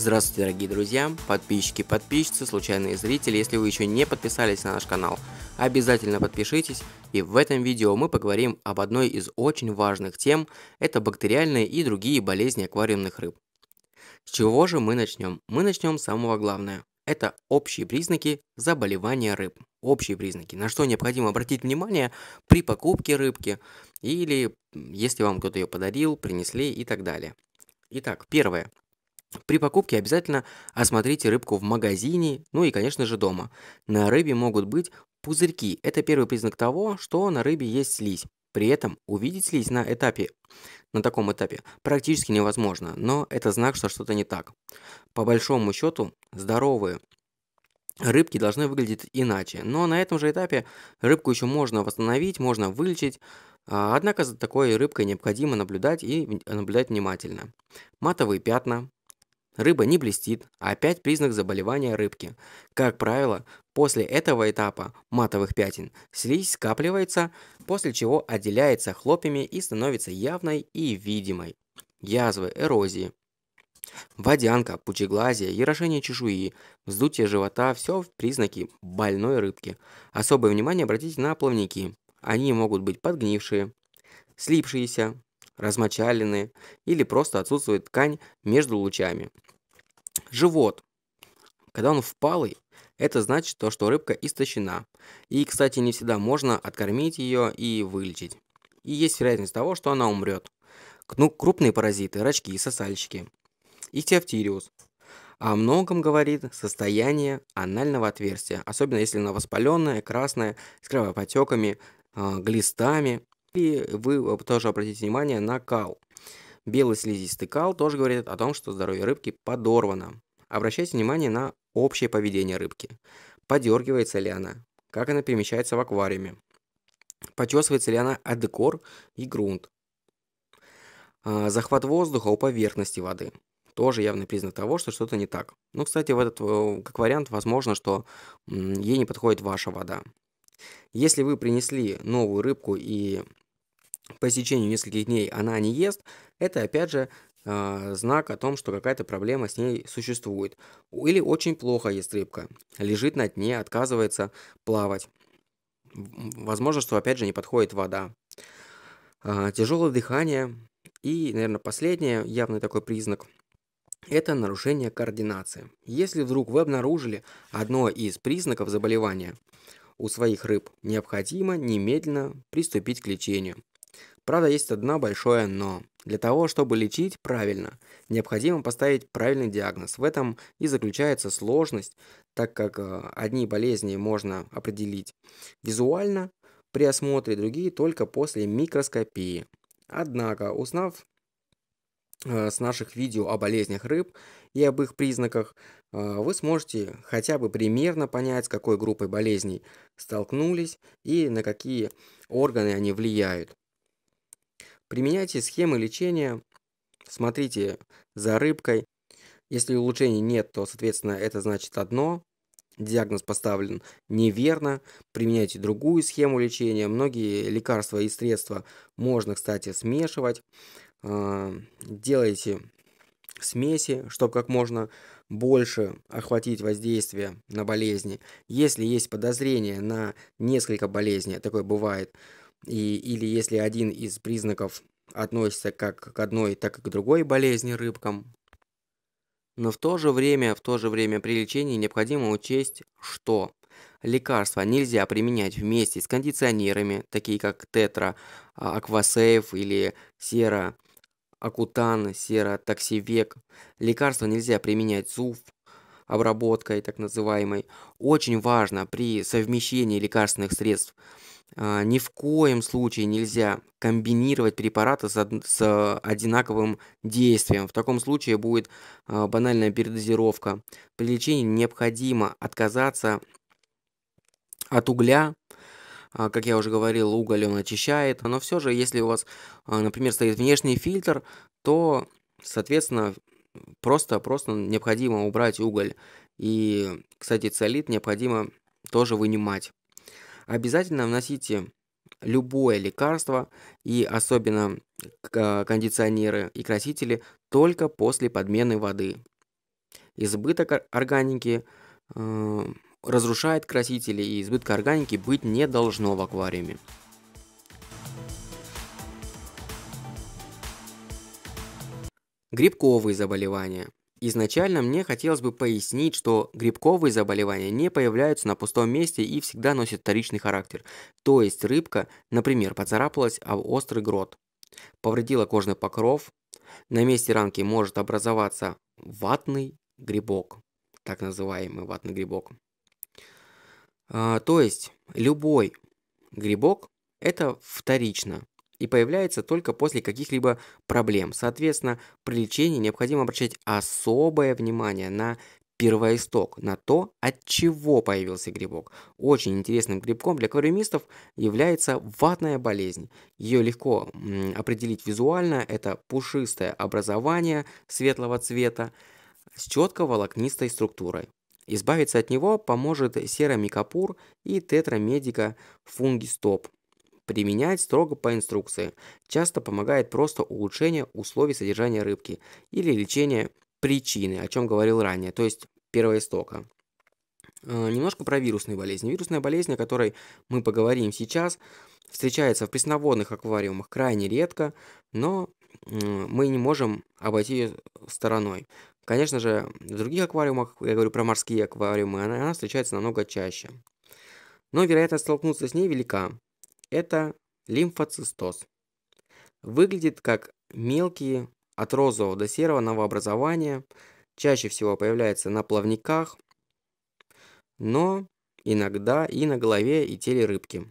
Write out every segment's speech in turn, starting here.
Здравствуйте, дорогие друзья, подписчики, подписчицы, случайные зрители. Если вы еще не подписались на наш канал, обязательно подпишитесь. И в этом видео мы поговорим об одной из очень важных тем – это бактериальные и другие болезни аквариумных рыб. С чего же мы начнем? Мы начнем с самого главного. Это общие признаки заболевания рыб. Общие признаки, на что необходимо обратить внимание при покупке рыбки или если вам кто-то ее подарил, принесли и так далее. Итак, первое при покупке обязательно осмотрите рыбку в магазине, ну и, конечно же, дома. На рыбе могут быть пузырьки. Это первый признак того, что на рыбе есть слизь. При этом увидеть слизь на этапе, на таком этапе практически невозможно, но это знак, что что-то не так. По большому счету, здоровые рыбки должны выглядеть иначе, но на этом же этапе рыбку еще можно восстановить, можно вылечить, а, однако за такой рыбкой необходимо наблюдать и наблюдать внимательно. Матовые пятна, Рыба не блестит, а опять признак заболевания рыбки. Как правило, после этого этапа матовых пятен слизь скапливается, после чего отделяется хлопьями и становится явной и видимой. Язвы, эрозии. Водянка, пучеглазие, ярошение чешуи, вздутие живота – все признаки больной рыбки. Особое внимание обратите на плавники. Они могут быть подгнившие, слипшиеся, размочаленные или просто отсутствует ткань между лучами. Живот. Когда он впалый, это значит то, что рыбка истощена. И, кстати, не всегда можно откормить ее и вылечить. И есть вероятность того, что она умрет. Ну, крупные паразиты, рачки и сосальщики. И теофтириус. О многом говорит состояние анального отверстия, особенно если оно воспаленное, красное, с кровопотеками, а, глистами и вы тоже обратите внимание на кал. Белый слизистый кал тоже говорит о том, что здоровье рыбки подорвано. Обращайте внимание на общее поведение рыбки. Подергивается ли она? Как она перемещается в аквариуме? Почесывается ли она о декор и грунт? А, захват воздуха у поверхности воды. Тоже явный признак того, что что-то не так. Ну, кстати, в этот, э, как вариант, возможно, что ей не подходит ваша вода. Если вы принесли новую рыбку и по истечению нескольких дней она не ест, это опять же а, знак о том, что какая-то проблема с ней существует. Или очень плохо ест рыбка, лежит на дне, отказывается плавать. Возможно, что опять же не подходит вода. А, Тяжелое дыхание и, наверное, последнее, явный такой признак – это нарушение координации. Если вдруг вы обнаружили одно из признаков заболевания у своих рыб, необходимо немедленно приступить к лечению. Правда, есть одно большое «но». Для того, чтобы лечить правильно, необходимо поставить правильный диагноз. В этом и заключается сложность, так как э, одни болезни можно определить визуально при осмотре, другие только после микроскопии. Однако, узнав э, с наших видео о болезнях рыб и об их признаках, э, вы сможете хотя бы примерно понять, с какой группой болезней столкнулись и на какие органы они влияют. Применяйте схемы лечения, смотрите за рыбкой. Если улучшений нет, то, соответственно, это значит одно. Диагноз поставлен неверно. Применяйте другую схему лечения. Многие лекарства и средства можно, кстати, смешивать. А, делайте смеси, чтобы как можно больше охватить воздействие на болезни. Если есть подозрение на несколько болезней, такое бывает, и, или если один из признаков относится как к одной, так и к другой болезни рыбкам. Но в то же время, в то же время при лечении необходимо учесть, что лекарства нельзя применять вместе с кондиционерами, такие как тетра, аквасейф или сера, акутан, сера, таксивек. Лекарства нельзя применять зуф, обработкой так называемой. Очень важно при совмещении лекарственных средств а, ни в коем случае нельзя комбинировать препараты с, од с одинаковым действием. В таком случае будет э, банальная передозировка. При лечении необходимо отказаться от угля. Э, как я уже говорил, уголь он очищает. Но все же, если у вас, э, например, стоит внешний фильтр, то, соответственно, просто-просто необходимо убрать уголь. И, кстати, целит необходимо тоже вынимать. Обязательно вносите любое лекарство и особенно э, кондиционеры и красители только после подмены воды. Избыток органики э, разрушает красители и избытка органики быть не должно в аквариуме. Грибковые заболевания – Изначально мне хотелось бы пояснить, что грибковые заболевания не появляются на пустом месте и всегда носят вторичный характер. То есть рыбка, например, поцарапалась об острый грот, повредила кожный покров, на месте ранки может образоваться ватный грибок, так называемый ватный грибок. А, то есть любой грибок – это вторично и появляется только после каких-либо проблем. Соответственно, при лечении необходимо обращать особое внимание на первоисток, на то, от чего появился грибок. Очень интересным грибком для аквариумистов является ватная болезнь. Ее легко определить визуально, это пушистое образование светлого цвета с четко волокнистой структурой. Избавиться от него поможет серомикапур и тетрамедика фунги стоп. Применять строго по инструкции. Часто помогает просто улучшение условий содержания рыбки или лечение причины, о чем говорил ранее, то есть первоистока. Э, немножко про вирусные болезни. Вирусная болезнь, о которой мы поговорим сейчас, встречается в пресноводных аквариумах крайне редко, но мы не можем обойти ее стороной. Конечно же, в других аквариумах, я говорю про морские аквариумы, она, она встречается намного чаще. Но вероятность столкнуться с ней велика это лимфоцистоз. Выглядит как мелкие от розового до серого новообразования, чаще всего появляется на плавниках, но иногда и на голове и теле рыбки.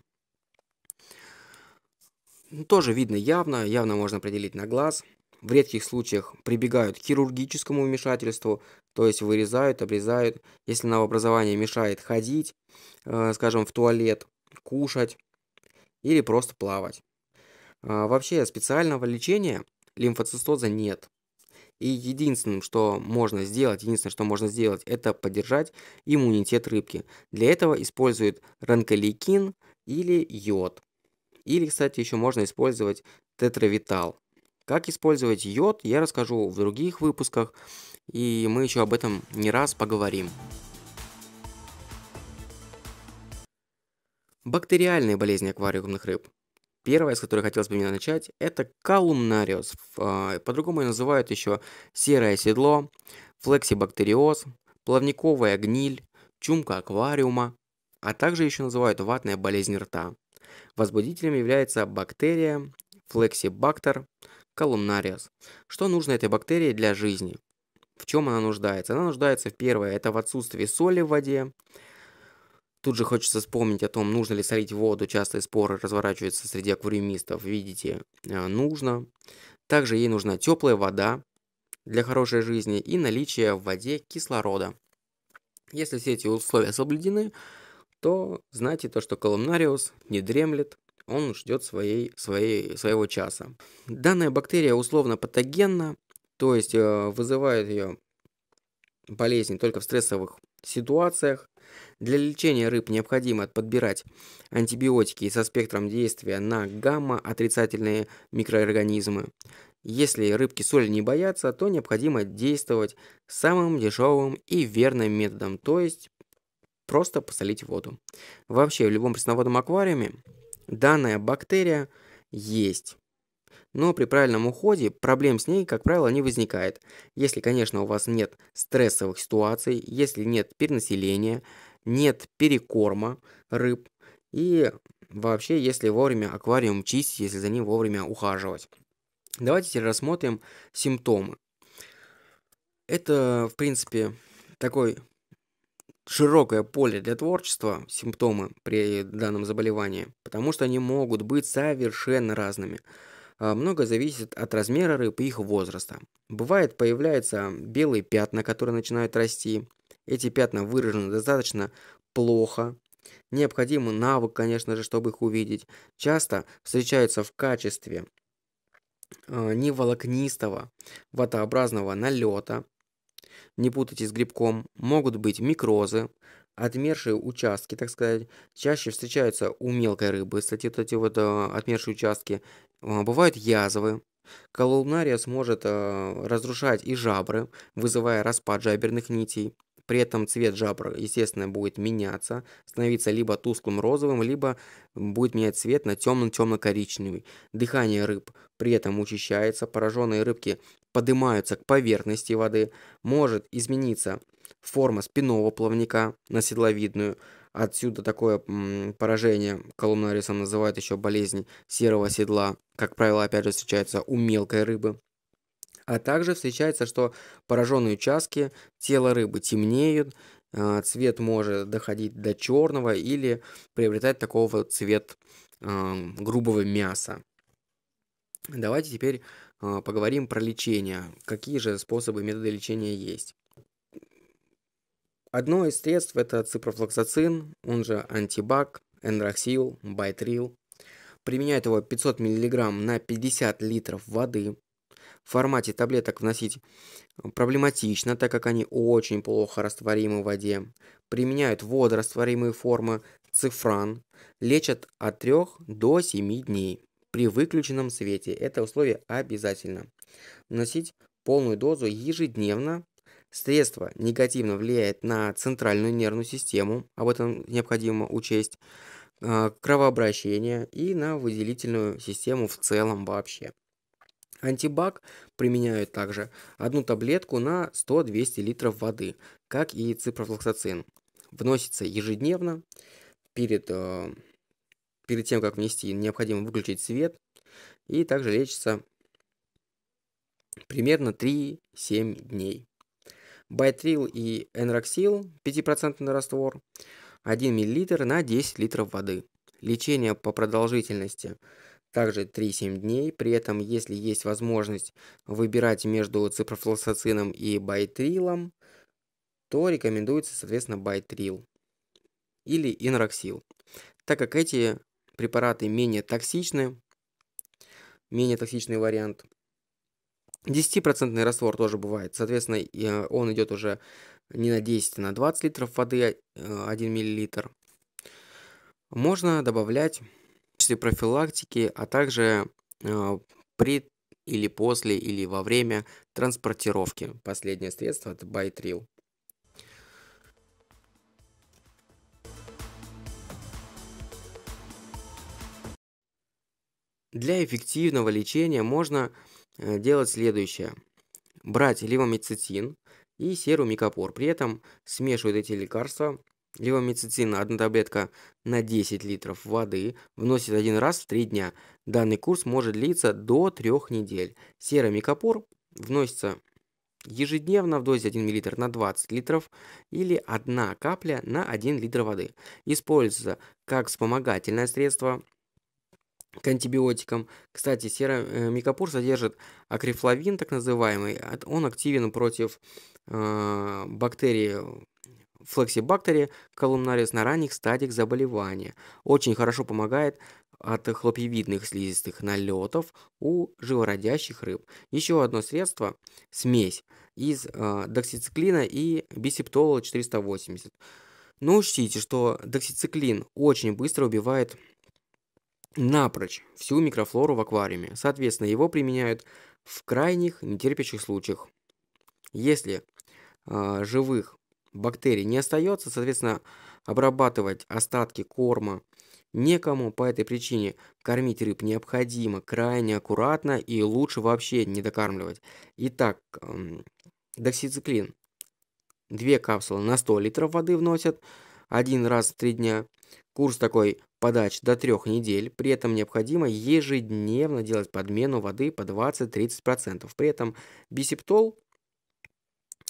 Тоже видно явно, явно можно определить на глаз. В редких случаях прибегают к хирургическому вмешательству, то есть вырезают, обрезают. Если новообразование мешает ходить, э, скажем, в туалет, кушать, или просто плавать. А, вообще специального лечения лимфоцистоза нет. И единственным, что можно сделать, единственное, что можно сделать, это поддержать иммунитет рыбки. Для этого используют ранколикин или йод. Или, кстати, еще можно использовать тетравитал. Как использовать йод, я расскажу в других выпусках, и мы еще об этом не раз поговорим. бактериальные болезни аквариумных рыб. Первое, с которой хотелось бы мне начать, это колумнариус. А, по-другому ее называют еще серое седло, флексибактериоз, плавниковая гниль, чумка аквариума, а также еще называют ватная болезнь рта. Возбудителем является бактерия флексибактер колумнариус. Что нужно этой бактерии для жизни? В чем она нуждается? Она нуждается в первое, это в отсутствии соли в воде, Тут же хочется вспомнить о том, нужно ли солить воду. Частые споры разворачиваются среди аквариумистов. Видите, э, нужно. Также ей нужна теплая вода для хорошей жизни и наличие в воде кислорода. Если все эти условия соблюдены, то знайте то, что колумнариус не дремлет, он ждет своей, своей, своего часа. Данная бактерия условно патогенна, то есть э, вызывает ее болезни только в стрессовых ситуациях, для лечения рыб необходимо подбирать антибиотики со спектром действия на гамма-отрицательные микроорганизмы. Если рыбки соли не боятся, то необходимо действовать самым дешевым и верным методом, то есть просто посолить воду. Вообще в любом пресноводном аквариуме данная бактерия есть но при правильном уходе проблем с ней, как правило, не возникает. Если, конечно, у вас нет стрессовых ситуаций, если нет перенаселения, нет перекорма рыб и вообще, если вовремя аквариум чистить, если за ним вовремя ухаживать. Давайте теперь рассмотрим симптомы. Это, в принципе, такой широкое поле для творчества, симптомы при данном заболевании, потому что они могут быть совершенно разными. А, много зависит от размера рыб и их возраста. Бывает появляются белые пятна, которые начинают расти. Эти пятна выражены достаточно плохо. Необходим навык, конечно же, чтобы их увидеть. Часто встречаются в качестве а, неволокнистого ватообразного налета, не путайте с грибком, могут быть микрозы, Отмершие участки, так сказать, чаще встречаются у мелкой рыбы, кстати, вот эти вот а, отмершие участки. А, бывают язвы, Колумнария сможет э, разрушать и жабры, вызывая распад жаберных нитей. При этом цвет жабр, естественно, будет меняться, становиться либо тусклым розовым, либо будет менять цвет на темно-темно-коричневый. Дыхание рыб при этом учащается, пораженные рыбки поднимаются к поверхности воды, может измениться форма спинного плавника на седловидную, Отсюда такое поражение колумнариусом называют еще болезнь серого седла. Как правило, опять же, встречается у мелкой рыбы. А также встречается, что пораженные участки тела рыбы темнеют, а, цвет может доходить до черного или приобретать такого цвет а, грубого мяса. Давайте теперь а, поговорим про лечение. Какие же способы методы лечения есть? Одно из средств это ципрофлоксацин, он же антибак, эндроксил, байтрил. Применяют его 500 мг на 50 литров воды в формате таблеток вносить э, проблематично, так как они очень плохо растворимы в воде. Применяют водорастворимые формы цифран, лечат от 3 до 7 дней при выключенном свете. Это условие обязательно. Вносить полную дозу ежедневно. Средство негативно влияет на центральную нервную систему, об этом необходимо учесть, э, кровообращение и на выделительную систему в целом вообще. Антибак применяют также одну таблетку на 100-200 литров воды, как и ципрофлоксацин. Вносится ежедневно. Перед, э, перед тем, как внести, необходимо выключить свет. И также лечится примерно 3-7 дней. Байтрил и энроксил 5% раствор 1 мл на 10 литров воды. Лечение по продолжительности – также 3-7 дней. При этом, если есть возможность выбирать между ципрофлоксацином и байтрилом, то рекомендуется, соответственно, байтрил или инроксил, так как эти препараты менее токсичны, менее токсичный вариант. 10% раствор тоже бывает, соответственно, э, он идет уже не на 10, а на 20 литров воды 1 э, мл. Можно добавлять качестве профилактики, а также э, при или после или во время транспортировки. Последнее средство это байтрил. Для эффективного лечения можно э, делать следующее. Брать левомицетин и серумикопор. При этом смешивают эти лекарства Левомицицин, одна таблетка на 10 литров воды, вносит один раз в 3 дня. Данный курс может длиться до 3 недель. Серый микопор вносится ежедневно в дозе 1 мл на 20 литров или 1 капля на 1 литр воды. Используется как вспомогательное средство к антибиотикам. Кстати, серомикопур содержит акрифлавин, так называемый. Он активен против э, бактерий флексибактерии колумнарис на ранних стадиях заболевания. Очень хорошо помогает от хлопьевидных слизистых налетов у живородящих рыб. Еще одно средство – смесь из э, доксициклина и бисептола 480. Но учтите, что доксициклин очень быстро убивает напрочь всю микрофлору в аквариуме. Соответственно, его применяют в крайних нетерпящих случаях. Если э, живых бактерий не остается, соответственно, обрабатывать остатки корма некому. По этой причине кормить рыб необходимо крайне аккуратно и лучше вообще не докармливать. Итак, доксициклин. Две капсулы на 100 литров воды вносят один раз в три дня. Курс такой подач до трех недель. При этом необходимо ежедневно делать подмену воды по 20-30%. При этом бисептол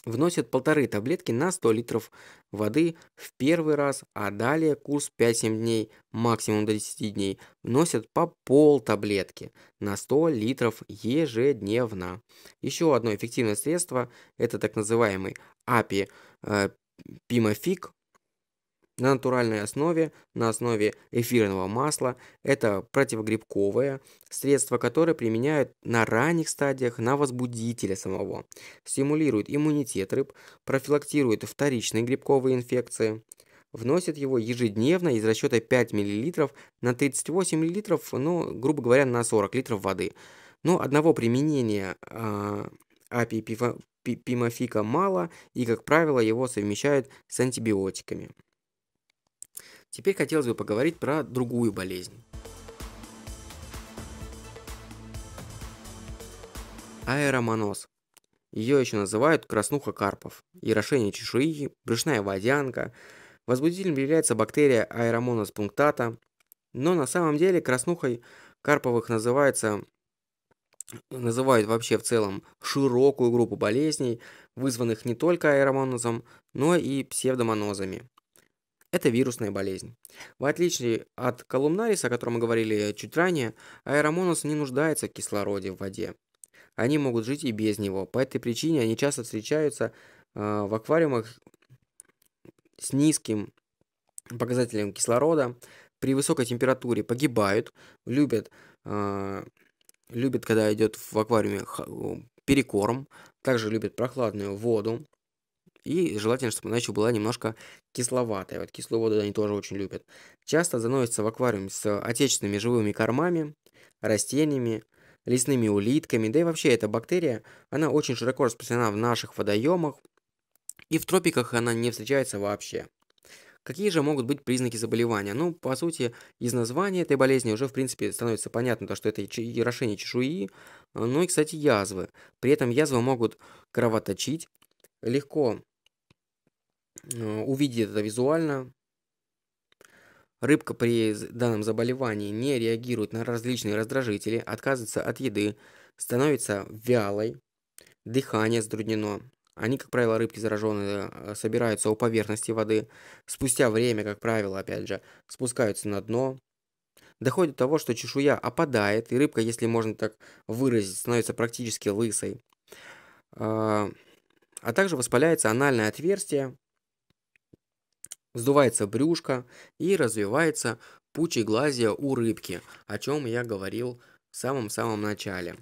вносят полторы таблетки на 100 литров воды в первый раз, а далее курс 5-7 дней, максимум до 10 дней, вносят по пол таблетки на 100 литров ежедневно. Еще одно эффективное средство – это так называемый АПИ, э, пимофик на натуральной основе, на основе эфирного масла. Это противогрибковое средство, которое применяют на ранних стадиях на возбудителя самого. Стимулирует иммунитет рыб, профилактирует вторичные грибковые инфекции. Вносит его ежедневно из расчета 5 мл на 38 мл, ну, грубо говоря, на 40 литров воды. Но ну, одного применения э, а, апипимофика мало, и, как правило, его совмещают с антибиотиками. Теперь хотелось бы поговорить про другую болезнь. Аэромоноз. Ее еще называют краснуха карпов, ярошение чешуи, брюшная водянка. Возбудителем является бактерия аэромонос пунктата, но на самом деле краснухой карповых называется называют вообще в целом широкую группу болезней, вызванных не только аэромонозом, но и псевдомонозами. Это вирусная болезнь. В отличие от колумнариса, о котором мы говорили чуть ранее, аэромонус не нуждается в кислороде в воде. Они могут жить и без него. По этой причине они часто встречаются э, в аквариумах с низким показателем кислорода, при высокой температуре погибают, любят, э, любят когда идет в аквариуме перекорм, также любят прохладную воду, и желательно, чтобы она еще была немножко кисловатая. Вот кислую воду они тоже очень любят. Часто заносятся в аквариум с отечественными живыми кормами, растениями, лесными улитками. Да и вообще эта бактерия, она очень широко распространена в наших водоемах. И в тропиках она не встречается вообще. Какие же могут быть признаки заболевания? Ну, по сути, из названия этой болезни уже, в принципе, становится понятно, то, что это и расширение чешуи, ну и, кстати, язвы. При этом язвы могут кровоточить, легко Э, увидит это визуально. Рыбка при данном заболевании не реагирует на различные раздражители, отказывается от еды, становится вялой, дыхание затруднено. Они, как правило, рыбки зараженные, э, собираются у поверхности воды. Спустя время, как правило, опять же, спускаются на дно. Доходит до того, что чешуя опадает, и рыбка, если можно так выразить, становится практически лысой. А, а также воспаляется анальное отверстие, вздувается брюшко и развивается пучеглазие у рыбки, о чем я говорил в самом-самом начале.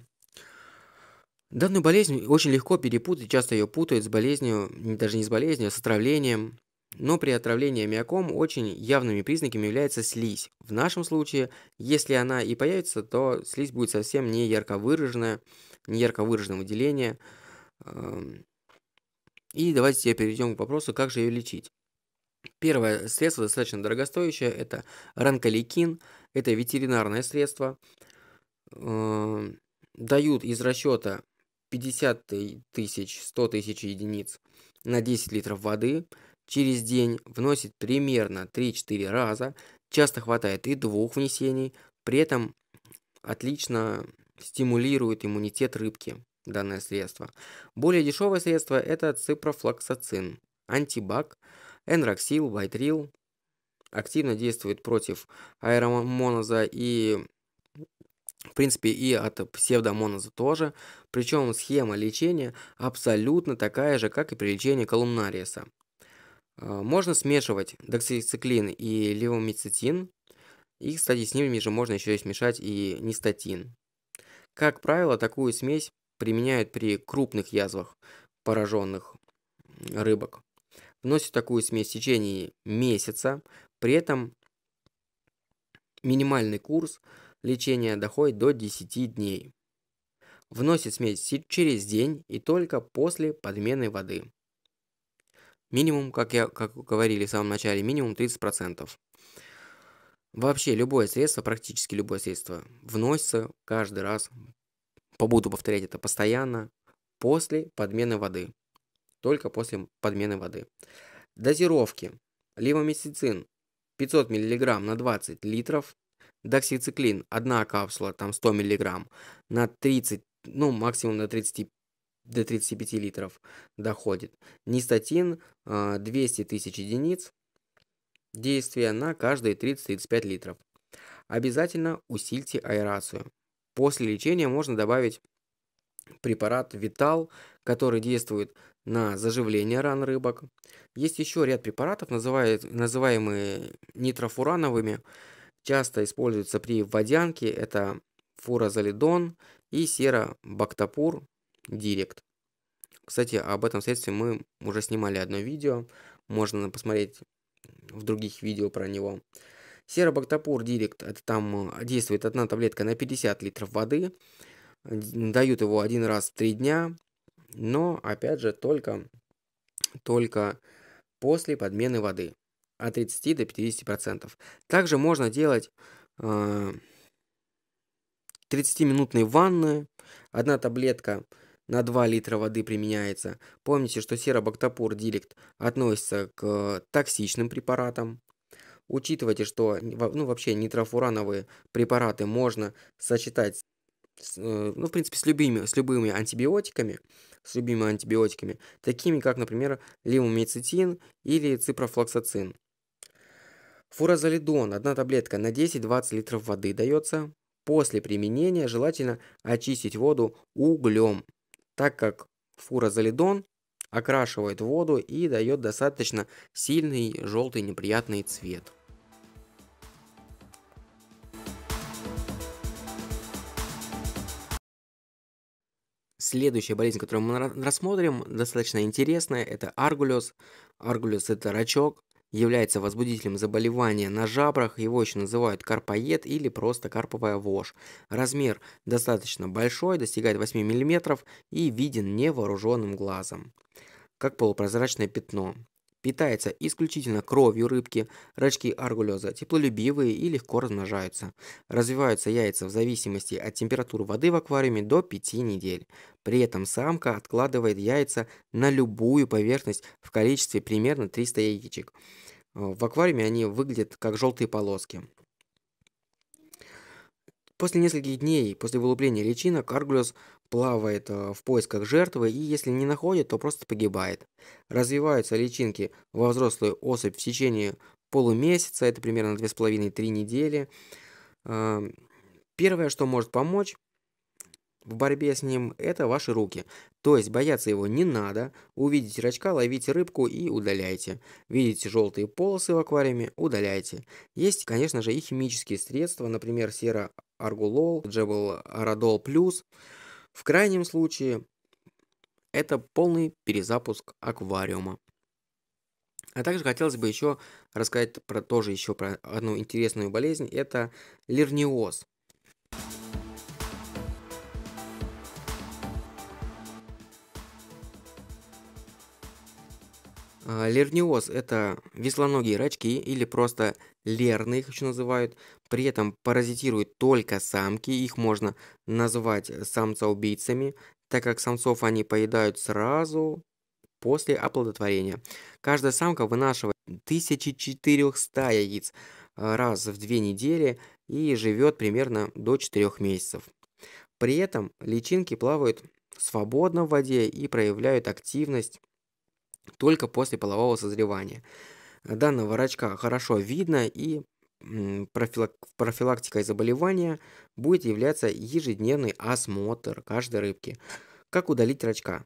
Данную болезнь очень легко перепутать, часто ее путают с болезнью, даже не с болезнью, а с отравлением. Но при отравлении аммиаком очень явными признаками является слизь. В нашем случае, если она и появится, то слизь будет совсем не ярко выраженная, не ярко выраженное выделение. Эм, и давайте теперь перейдем к вопросу, как же ее лечить. Первое средство достаточно дорогостоящее – это ранколикин, это ветеринарное средство. Эм, дают из расчета 50 тысяч, 100 тысяч единиц на 10 литров воды через день, вносит примерно 3-4 раза, часто хватает и двух внесений, при этом отлично стимулирует иммунитет рыбки данное средство. Более дешевое средство – это ципрофлоксацин, антибак – Энроксил, Байтрил активно действует против аэромоноза и, в принципе, и от псевдомоноза тоже. Причем схема лечения абсолютно такая же, как и при лечении колумнариеса. А, можно смешивать доксициклин и левомицетин. И, кстати, с ними же можно еще и смешать и нистатин. Как правило, такую смесь применяют при крупных язвах пораженных рыбок вносит такую смесь в течение месяца, при этом минимальный курс лечения доходит до 10 дней. Вносит смесь через день и только после подмены воды. Минимум, как я как говорили в самом начале, минимум 30%. Вообще любое средство, практически любое средство, вносится каждый раз, побуду повторять это постоянно, после подмены воды только после подмены воды. Дозировки. Левомицицин 500 мг на 20 литров. Доксициклин, одна капсула, там 100 мг, на 30, ну максимум на 35 до 35 литров доходит. Нистатин 200 э, тысяч единиц действие на каждые 30-35 литров. Обязательно усильте аэрацию. После лечения можно добавить препарат Витал, который действует на заживление ран рыбок. Есть еще ряд препаратов, называют называемые нитрофурановыми. Часто используются при водянке. Это фуразолидон и серобактопур директ. Кстати, об этом средстве мы уже снимали одно видео. Можно посмотреть в других видео про него. Серобактопур директ, это там э, действует одна таблетка на 50 литров воды. Дают его один раз в 3 дня но, опять же, только, только после подмены воды от 30 до 50%. Также можно делать э, а, 30-минутные ванны, одна таблетка на 2 литра воды применяется. Помните, что серобактопор дилект относится к токсичным препаратам. Учитывайте, что ну, вообще нитрофурановые препараты можно сочетать Э, ну, в принципе, с любыми, с любыми антибиотиками, с любыми антибиотиками, такими как, например, левомицетин или ципрофлоксацин. Фуразолидон, одна таблетка на 10-20 литров воды дается. После применения желательно очистить воду углем, так как фуразолидон окрашивает воду и дает достаточно сильный желтый неприятный цвет. Следующая болезнь, которую мы рассмотрим, достаточно интересная, это аргулез. Аргулез – это рачок, является возбудителем заболевания на жабрах, его еще называют карпоед или просто карповая вошь. Размер достаточно большой, достигает 8 мм и виден невооруженным глазом, как полупрозрачное пятно. Питается исключительно кровью рыбки, рачки аргулеза теплолюбивые и легко размножаются. Развиваются яйца в зависимости от температуры воды в аквариуме до 5 недель. При этом самка откладывает яйца на любую поверхность в количестве примерно 300 яичек. В аквариуме они выглядят как желтые полоски. После нескольких дней после вылупления личинок аргулез плавает э, в поисках жертвы и если не находит, то просто погибает. Развиваются личинки во взрослую особь в течение полумесяца, это примерно 2,5-3 недели. Э, первое, что может помочь в борьбе с ним, это ваши руки. То есть бояться его не надо. Увидите рачка, ловите рыбку и удаляйте. Видите желтые полосы в аквариуме, удаляйте. Есть, конечно же, и химические средства, например, сера аргулол, джебл радол плюс. В крайнем случае, это полный перезапуск аквариума. А также хотелось бы еще рассказать про тоже еще про одну интересную болезнь. Это лирниоз. А, Лерниоз – это веслоногие рачки или просто лерны их еще называют. При этом паразитируют только самки, их можно назвать э, самцоубийцами, так как самцов они поедают сразу после оплодотворения. Каждая самка вынашивает 1400 яиц э, раз в две недели и живет примерно до 4 месяцев. При этом личинки плавают свободно в воде и проявляют активность только после полового созревания. Данного рачка хорошо видно и профилак профилактикой заболевания будет являться ежедневный осмотр каждой рыбки. Как удалить рачка?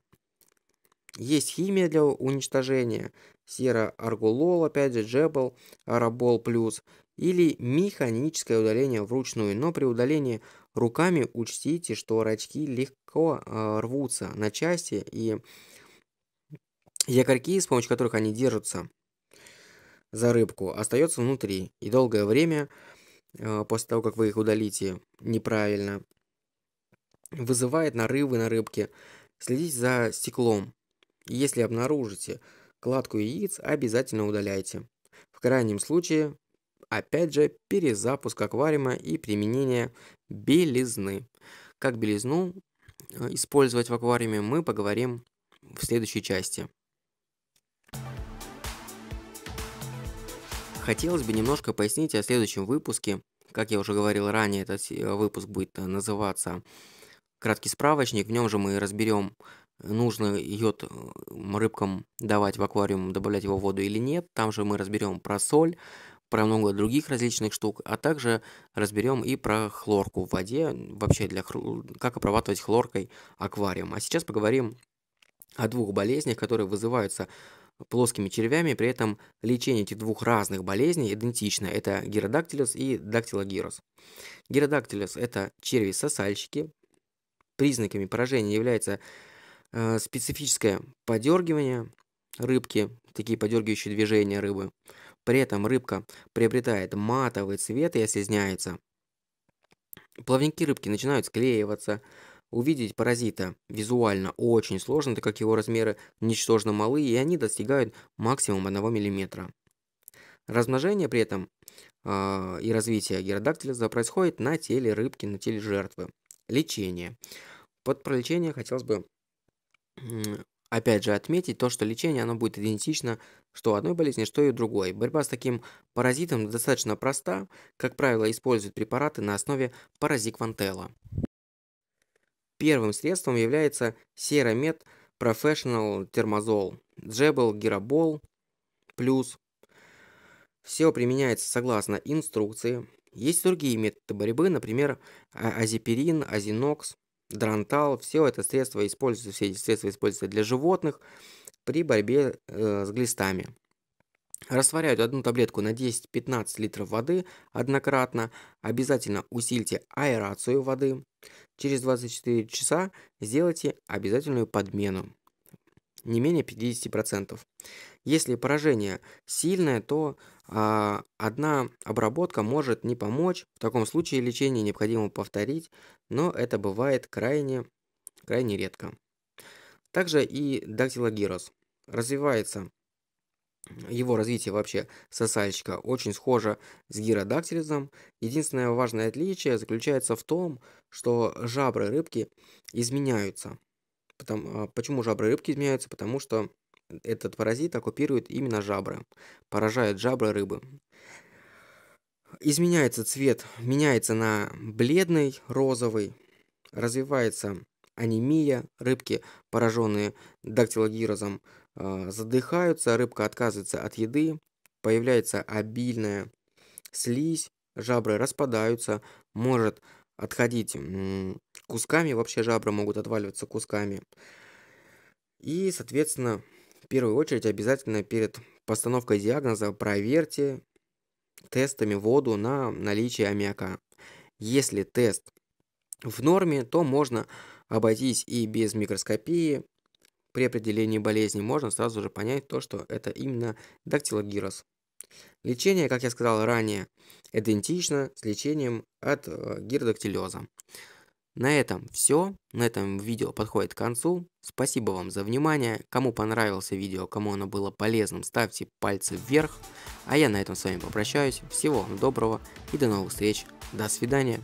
Есть химия для уничтожения, сера, аргулол, опять же, джебл, арабол плюс, или механическое удаление вручную. Но при удалении руками учтите, что рачки легко э, рвутся на части и якорьки, с помощью которых они держатся, за рыбку остается внутри. И долгое время, э, после того, как вы их удалите неправильно, вызывает нарывы на рыбке. Следите за стеклом. если обнаружите кладку яиц, обязательно удаляйте. В крайнем случае, опять же, перезапуск аквариума и применение белизны. Как белизну э, использовать в аквариуме, мы поговорим в следующей части. Хотелось бы немножко пояснить о следующем выпуске. Как я уже говорил ранее, этот э, выпуск будет э, называться «Краткий справочник». В нем же мы разберем, нужно йод э, рыбкам давать в аквариум, добавлять его в воду или нет. Там же мы разберем про соль, про много других различных штук, а также разберем и про хлорку в воде, вообще для хр... как обрабатывать хлоркой аквариум. А сейчас поговорим о двух болезнях, которые вызываются плоскими червями, при этом лечение этих двух разных болезней идентично. Это гиродактилес и дактилогирос. Гиродактилес – это черви-сосальщики. Признаками поражения является э, специфическое подергивание рыбки, такие подергивающие движения рыбы. При этом рыбка приобретает матовый цвет и осязняется. Плавники рыбки начинают склеиваться, Увидеть паразита визуально очень сложно, так как его размеры ничтожно малы, и они достигают максимум 1 мм. Размножение при этом э, и развитие гиродактилиза происходит на теле рыбки, на теле жертвы. Лечение. Под пролечение хотелось бы опять же отметить то, что лечение оно будет идентично что одной болезни, что и другой. Борьба с таким паразитом достаточно проста. Как правило, используют препараты на основе паразиквантела. Первым средством является серомет Professional Термозол, Джебл Гирабол плюс. Все применяется согласно инструкции. Есть другие методы борьбы, например, а, азепирин, азинокс, дрантал. Все это средство используется, все эти средства используются для животных при борьбе э, с глистами. Растворяют одну таблетку на 10-15 литров воды однократно. Обязательно усильте аэрацию воды. Через 24 часа сделайте обязательную подмену. Не менее 50%. Если поражение сильное, то а, одна обработка может не помочь. В таком случае лечение необходимо повторить, но это бывает крайне, крайне редко. Также и дактилогироз развивается его развитие вообще сосальщика очень схоже с гиродактилизом. Единственное важное отличие заключается в том, что жабры рыбки изменяются. Потому, а, почему жабры рыбки изменяются? Потому что этот паразит оккупирует именно жабры, поражает жабры рыбы. Изменяется цвет, меняется на бледный, розовый, развивается анемия, рыбки, пораженные дактилогирозом, а, задыхаются, рыбка отказывается от еды, появляется обильная слизь, жабры распадаются, может отходить кусками, вообще жабры могут отваливаться кусками. И, соответственно, в первую очередь обязательно перед постановкой диагноза проверьте тестами воду на наличие аммиака. Если тест в норме, то можно обойтись и без микроскопии, при определении болезни можно сразу же понять то, что это именно дактилогирос. Лечение, как я сказал ранее, идентично с лечением от э, гиродактилеза. На этом все. На этом видео подходит к концу. Спасибо вам за внимание. Кому понравилось видео, кому оно было полезным, ставьте пальцы вверх. А я на этом с вами попрощаюсь. Всего вам доброго и до новых встреч. До свидания.